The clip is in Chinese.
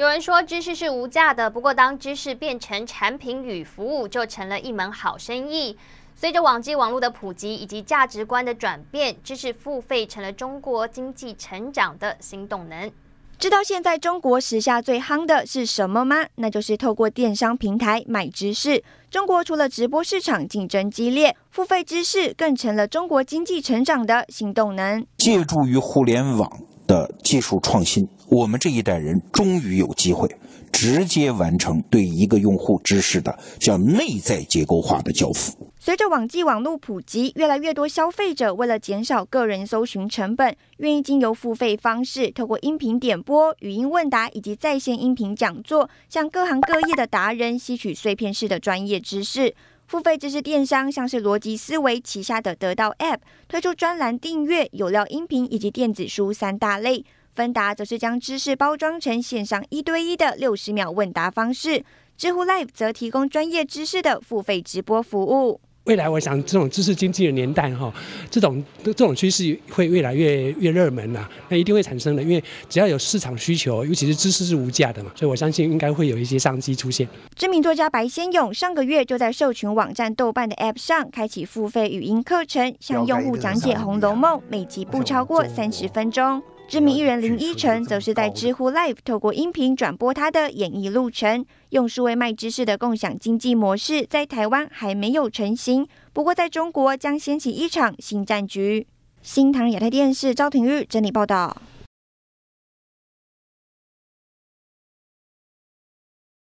有人说知识是无价的，不过当知识变成产品与服务，就成了一门好生意。随着网际网络的普及以及价值观的转变，知识付费成了中国经济成长的新动能。知道现在中国时下最夯的是什么吗？那就是透过电商平台卖知识。中国除了直播，市场竞争激烈，付费知识更成了中国经济成长的新动能。借助于互联网。的技术创新，我们这一代人终于有机会直接完成对一个用户知识的叫内在结构化的交付。随着网际网络普及，越来越多消费者为了减少个人搜寻成本，愿意经由付费方式，透过音频点播、语音问答以及在线音频讲座，向各行各业的达人吸取碎片式的专业知识。付费知识电商像是逻辑思维旗下的得到 App 推出专栏订阅、有料音频以及电子书三大类；芬达则是将知识包装成线上一对一的六十秒问答方式；知乎 Live 则提供专业知识的付费直播服务。未来，我想这种知识经济的年代哈，这种这种趋势会越来越越热门了。那一定会产生的，因为只要有市场需求，尤其是知识是无价的嘛，所以我相信应该会有一些商机出现。知名作家白先勇上个月就在授群网站豆瓣的 App 上开启付费语音课程，向用户讲解《红楼梦》，每集不超过三十分钟。知名艺人林依晨则是在知乎 Live 透过音频转播他的演艺路程，用数位卖知识的共享经济模式，在台湾还没有成型，不过在中国将掀起一场新战局。新唐人亚太电视赵廷玉整理报道。